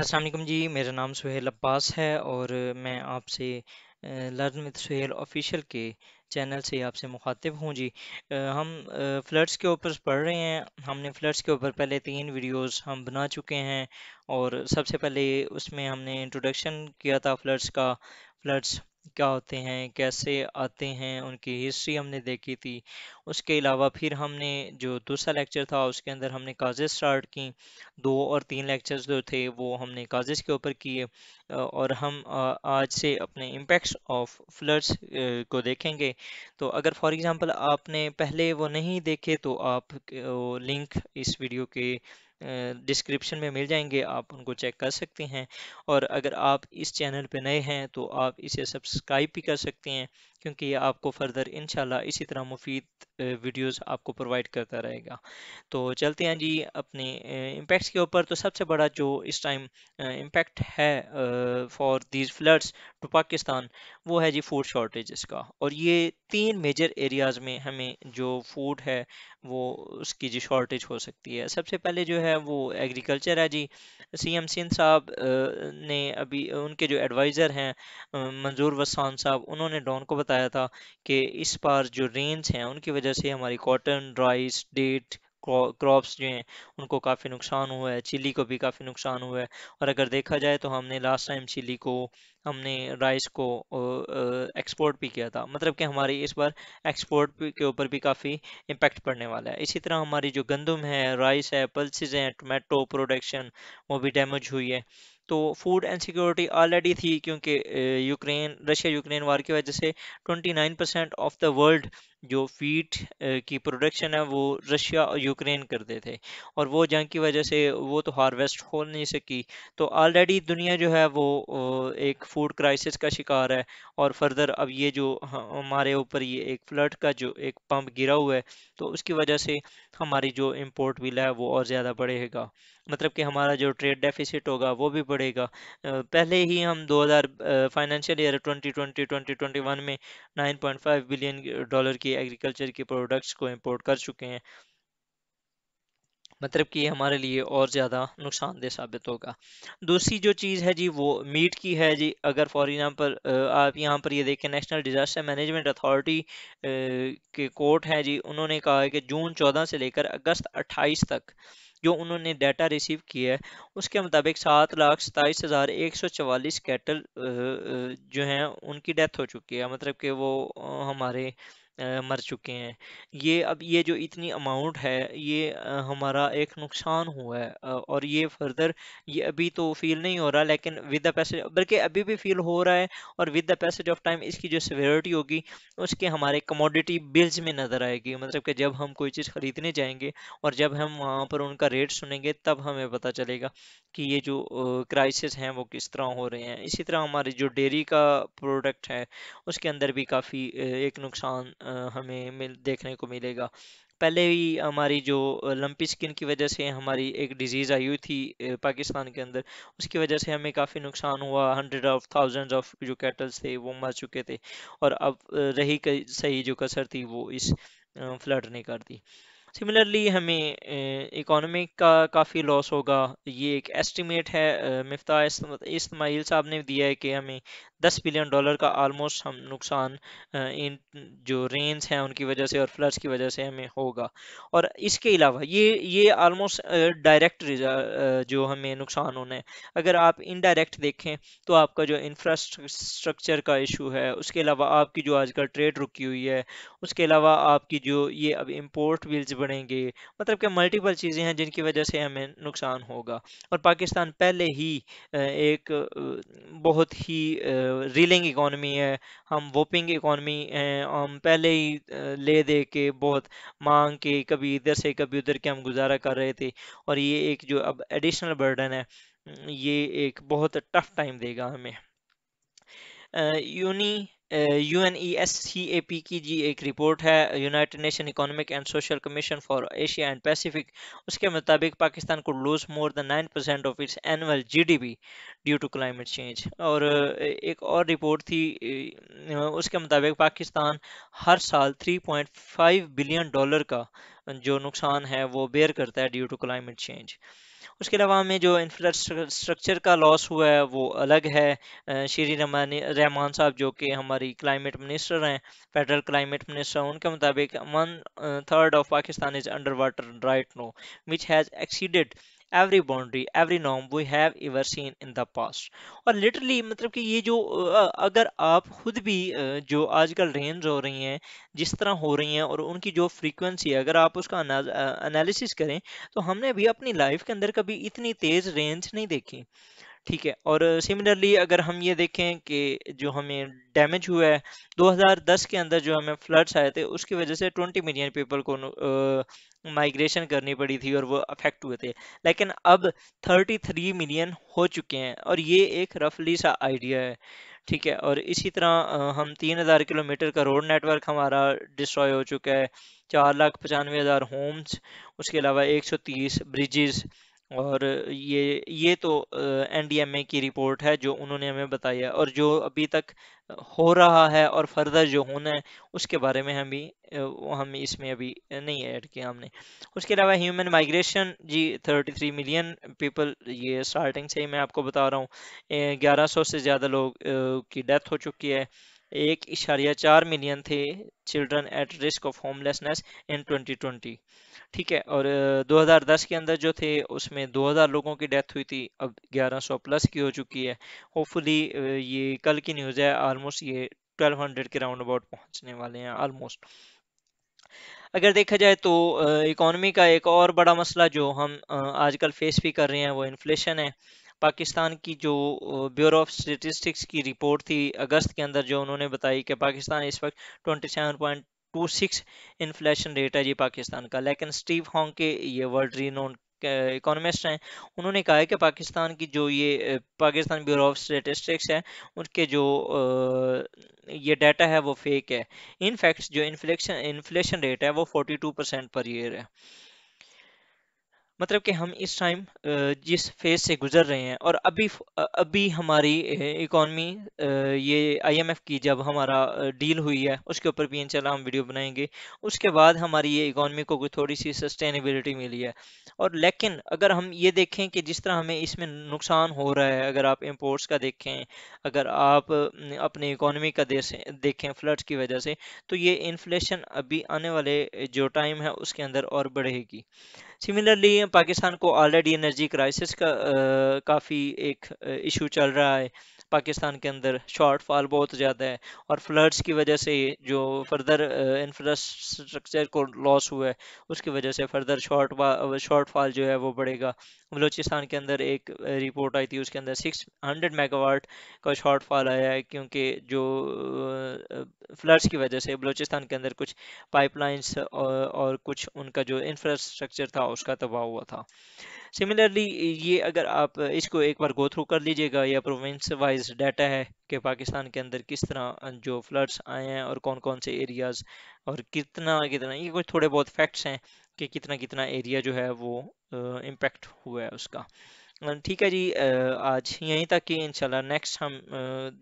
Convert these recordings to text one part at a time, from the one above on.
असलम जी मेरा नाम सुहेल अब्बास है और मैं आपसे लर्न विद सुहेल ऑफिशियल के चैनल से आपसे मुखातिब हूँ जी हम फ्लड्स के ऊपर पढ़ रहे हैं हमने फ्लड्स के ऊपर पहले तीन वीडियोस हम बना चुके हैं और सबसे पहले उसमें हमने इंट्रोडक्शन किया था फ्लड्स का फ्लड्स क्या होते हैं कैसे आते हैं उनकी हिस्ट्री हमने देखी थी उसके अलावा फिर हमने जो दूसरा लेक्चर था उसके अंदर हमने काजेज स्टार्ट की दो और तीन लेक्चर्स जो थे वो हमने काजेज के ऊपर किए और हम आज से अपने इम्पैक्ट्स ऑफ फ्लड्स को देखेंगे तो अगर फॉर एग्जांपल आपने पहले वो नहीं देखे तो आप लिंक इस वीडियो के डिस्क्रिप्शन में मिल जाएंगे आप उनको चेक कर सकते हैं और अगर आप इस चैनल पर नए हैं तो आप इसे सब्सक्राइब भी कर सकते हैं क्योंकि ये आपको फ़र्दर इन इसी तरह मुफीद वीडियोस आपको प्रोवाइड करता रहेगा तो चलते हैं जी अपने इम्पैक्ट्स के ऊपर तो सबसे बड़ा जो इस टाइम इम्पैक्ट है for these floods to Pakistan वो है जी फूड शॉर्टेज का और ये तीन मेजर एरियाज़ में हमें जो फूड है वो उसकी जी शॉर्टेज हो सकती है सबसे पहले जो है वो एग्रीकल्चर है जी सी एम सिंह साहब ने अभी उनके जो एडवाइज़र हैं मंजूर वसान साहब उन्होंने डॉन को बताया था कि इस बार जो रेंज हैं उनकी वजह वजह से हमारी कॉटन राइस डेट क्रॉप्स जो हैं उनको काफ़ी नुकसान हुआ है चिली को भी काफ़ी नुकसान हुआ है और अगर देखा जाए तो हमने लास्ट टाइम चिली को हमने राइस को एक्सपोर्ट भी किया था मतलब कि हमारी इस बार एक्सपोर्ट के ऊपर भी काफ़ी इम्पैक्ट पड़ने वाला है इसी तरह हमारी जो गंदम है राइस है पल्सिस हैं टमाटो प्रोडक्शन वो भी डैमेज हुई है तो फूड इनसिक्योरिटी ऑलरेडी थी क्योंकि यूक्रेन रशिया यूक्रेन वार की वजह से 29 परसेंट ऑफ द वर्ल्ड जो फीट की प्रोडक्शन है वो रशिया और यूक्रेन करते थे और वो जंग की वजह से वो तो हार्वेस्ट हो नहीं सकी तो ऑलरेडी दुनिया जो है वो एक फूड क्राइसिस का शिकार है और फर्दर अब ये जो हमारे ऊपर ये एक फ्लड का जो एक पंप गिरा हुआ है तो उसकी वजह से हमारी जो इम्पोर्ट बिल है वो और ज़्यादा बढ़ेगा मतलब कि हमारा जो ट्रेड डेफिसिट होगा वो भी बढ़ेगा पहले ही हम 2000 फाइनेंशियल ईयर 2020 2021 में 9.5 बिलियन डॉलर की एग्रीकल्चर की प्रोडक्ट्स को इंपोर्ट कर चुके हैं मतलब कि हमारे लिए और ज़्यादा नुकसानदेह साबित होगा दूसरी जो चीज़ है जी वो मीट की है जी अगर फॉर एग्ज़ाम्पल आप यहाँ पर ये देखें नेशनल डिज़ास्टर मैनेजमेंट अथॉरिटी के कोर्ट हैं जी उन्होंने कहा है कि जून 14 से लेकर अगस्त 28 तक जो उन्होंने डाटा रिसीव किया है उसके मुताबिक सात लाख सताईस हज़ार एक सौ चवालीस कैटल जो हैं उनकी डेथ हो चुकी है मतलब कि वो हमारे मर चुके हैं ये अब ये जो इतनी अमाउंट है ये हमारा एक नुकसान हुआ है और ये फर्दर ये अभी तो फील नहीं हो रहा लेकिन विद द पैसेज बल्कि अभी भी फील हो रहा है और with the passage of time इसकी जो सिवेरिटी होगी उसके हमारे कमोडिटी बिल्स में नज़र आएगी मतलब कि जब हम कोई चीज़ ख़रीदने जाएंगे और जब हम वहाँ पर उनका रेट सुनेंगे तब हमें पता चलेगा कि ये जो क्राइसिस हैं वो किस तरह हो रहे हैं इसी तरह हमारी जो डेयरी का प्रोडक्ट है उसके अंदर भी काफ़ी एक नुकसान हमें मिल देखने को मिलेगा पहले ही हमारी जो लंपी स्किन की वजह से हमारी एक डिजीज़ आई हुई थी पाकिस्तान के अंदर उसकी वजह से हमें काफ़ी नुकसान हुआ हंड्रेड ऑफ थाउजेंड्स ऑफ जो कैटल्स थे वो मर चुके थे और अब रही सही जो कसर थी वो इस फ्लड ने कर दी सिमिलरली हमें इकोनॉमिक का काफ़ी लॉस होगा ये एक एस्टिमेट है मफ्ता इसमाइल साहब ने दिया है कि हमें दस बिलियन डॉलर का ऑलमोस्ट हम नुकसान इन जो रेंज हैं उनकी वजह से और फ्लड्स की वजह से हमें होगा और इसके अलावा ये ये ऑलमोस्ट डायरेक्ट जो हमें नुकसान होना है अगर आप इनडायरेक्ट देखें तो आपका जो इंफ्रास्ट्रक्चर का इशू है उसके अलावा आपकी जो आजकल ट्रेड रुकी हुई है उसके अलावा आपकी जो ये अब इम्पोर्ट बिल्स बढ़ेंगे मतलब कि मल्टीपल चीज़ें हैं जिनकी वजह से हमें नुकसान होगा और पाकिस्तान पहले ही एक बहुत ही रीलिंग इकोनॉमी है हम वोपिंग इकोनॉमी हैं हम पहले ही ले दे के बहुत मांग के कभी इधर से कभी उधर के हम गुजारा कर रहे थे और ये एक जो अब एडिशनल बर्डन है ये एक बहुत टफ टाइम देगा हमें यूनी U N E S C A P की जी एक रिपोर्ट है United Nation economic and social commission for Asia and Pacific उसके मुताबिक पाकिस्तान को lose more than nine percent of its annual GDP due to climate change और एक और रिपोर्ट थी उसके मुताबिक पाकिस्तान हर साल 3.5 बिलियन डॉलर का जो नुकसान है वो बेयर करता है ड्यू टू क्लाइमेट चेंज उसके अलावा हमें जो इंफ्रास्ट्रक्चर का लॉस हुआ है वो अलग है श्री रहमान रहमान साहब जो कि हमारे सॉरी क्लाइमेट मिनिस्टर हैं फेडरल क्लाइमेट मिनिस्टर उनके मुताबिक one third of Pakistan is under water right no which has exceeded every boundary every नॉम we have ever seen in the past और लिटरली मतलब कि ये जो अगर आप खुद भी जो आजकल रेंज हो रही हैं जिस तरह हो रही हैं और उनकी जो फ्रीक्वेंसी अगर आप उसका एनालिसिस करें तो हमने भी अपनी लाइफ के अंदर कभी इतनी तेज़ रेंज नहीं देखी ठीक है और सिमिलरली अगर हम ये देखें कि जो हमें डैमेज हुआ है 2010 के अंदर जो हमें फ्लड्स आए थे उसकी वजह से 20 मिलियन पीपल को माइग्रेशन करनी पड़ी थी और वो अफेक्ट हुए थे लेकिन अब 33 मिलियन हो चुके हैं और ये एक रफली सा आइडिया है ठीक है और इसी तरह हम तीन हज़ार किलोमीटर का रोड नेटवर्क हमारा डिस्ट्रॉय हो चुका है चार लाख पचानवे हज़ार होम्स उसके अलावा एक सौ तीस ब्रिजेस और ये ये तो एनडीएमए की रिपोर्ट है जो उन्होंने हमें बताई है और जो अभी तक हो रहा है और फर्दर जो होना है उसके बारे में हम भी हम इसमें अभी नहीं ऐड किया हमने उसके अलावा ह्यूमन माइग्रेशन जी 33 मिलियन पीपल ये स्टार्टिंग से ही मैं आपको बता रहा हूँ 1100 से ज़्यादा लोग की डेथ हो चुकी है एक इशारिया चार मिलियन थे children at risk of homelessness in 2020 ठीक है और 2010 के अंदर जो थे उसमें 2000 लोगों की डेथ हुई थी अब 1100 प्लस की हो चुकी है होपफुली ये कल की न्यूज़ है आलमोस्ट ये 1200 के राउंड अबाउट पहुंचने वाले हैं ऑलमोस्ट अगर देखा जाए तो इकोनॉमी का एक और बड़ा मसला जो हम आजकल फेस भी कर रहे हैं वो इन्फ्लेशन है पाकिस्तान की जो ब्यूरो ऑफ स्टेटिस्टिक्स की रिपोर्ट थी अगस्त के अंदर जो उन्होंने बताई कि पाकिस्तान इस वक्त twenty seven point two six inflation rate है जी पाकिस्तान का लेकिन स्टीव हॉन्ग के ये वर्ल्ड रिनोन इकोनॉमिस्ट हैं उन्होंने कहा है कि पाकिस्तान की जो ये पाकिस्तान ब्यूरो ऑफ स्टेटिस्टिक्स है उनके जो ये डाटा है वो फेक है इनफैक्ट जो इन्फ्लेशन इन्फ्लेशन रेट है वो 42 परसेंट पर ईयर है मतलब कि हम इस टाइम जिस फेज से गुजर रहे हैं और अभी अभी हमारी इकॉनमी ये आईएमएफ की जब हमारा डील हुई है उसके ऊपर भी इंशाल्लाह हम वीडियो बनाएंगे उसके बाद हमारी ये इकॉनमी को थोड़ी सी सस्टेनेबिलिटी मिली है और लेकिन अगर हम ये देखें कि जिस तरह हमें इसमें नुकसान हो रहा है अगर आप इम्पोर्ट्स का देखें अगर आप अपनी इकॉनमी का देखें फ्लड्स की वजह से तो ये इन्फ्लेशन अभी आने वाले जो टाइम है उसके अंदर और बढ़ेगी सिमिलरली पाकिस्तान को ऑलरेडी एनर्जी क्राइसिस का काफ़ी एक इशू चल रहा है पाकिस्तान के अंदर शॉर्टफॉल बहुत ज़्यादा है और फ्लड्स की वजह से जो फर्दर इंफ्रास्ट्रक्चर को लॉस हुआ है उसकी वजह से फर्दर शॉर्ट शॉर्टफॉल जो है वो बढ़ेगा बलोचिस्तान के अंदर एक रिपोर्ट आई थी उसके अंदर सिक्स हंड्रेड मेगावाट का शॉर्टफॉल आया है क्योंकि जो फ्लड्स की वजह से बलोचिस्तान के अंदर कुछ पाइपलाइंस और कुछ उनका जो इंफ्रास्ट्रक्चर था उसका तबाह हुआ था सिमिलरली ये अगर आप इसको एक बार गो थ्रू कर लीजिएगा या प्रोविंस वाइज डाटा है कि पाकिस्तान के अंदर किस तरह जो फ्लड्स आए हैं और कौन कौन से एरियाज़ और कितना कितना ये कुछ थोड़े बहुत फैक्ट्स हैं कि कितना कितना एरिया जो है वो इम्पेक्ट हुआ है उसका ठीक है जी आज यहीं तक कि इंशाल्लाह नेक्स्ट हम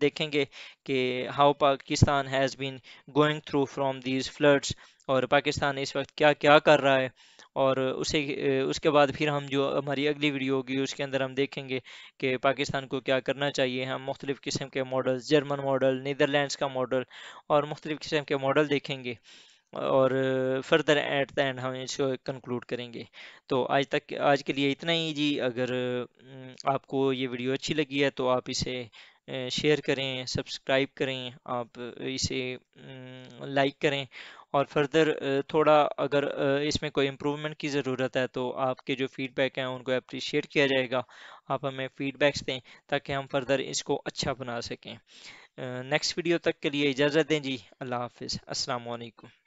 देखेंगे कि how Pakistan has been going through from these floods और पाकिस्तान इस वक्त क्या क्या कर रहा है और उसे उसके बाद फिर हम जो हमारी अगली वीडियो होगी उसके अंदर हम देखेंगे कि पाकिस्तान को क्या करना चाहिए हम मुख्तलिफ़ किस्म के मॉडल जर्मन मॉडल नीदरलैंड्स का मॉडल और मुख्तलिफ़ किस्म के मॉडल देखेंगे और फर्दर एट द एंड हम इसको कंक्लूड करेंगे तो आज तक आज के लिए इतना ही जी अगर आपको ये वीडियो अच्छी लगी है तो आप इसे शेयर करें सब्सक्राइब करें आप इसे लाइक करें और फर्दर थोड़ा अगर इसमें कोई इम्प्रूवमेंट की ज़रूरत है तो आपके जो फीडबैक हैं उनको अप्रिशिएट किया जाएगा आप हमें फीडबैक्स दें ताकि हम फर्दर इसको अच्छा बना सकें नेक्स्ट वीडियो तक के लिए इजाज़त दें जी अल्लाह हाफिज़ अलैक्म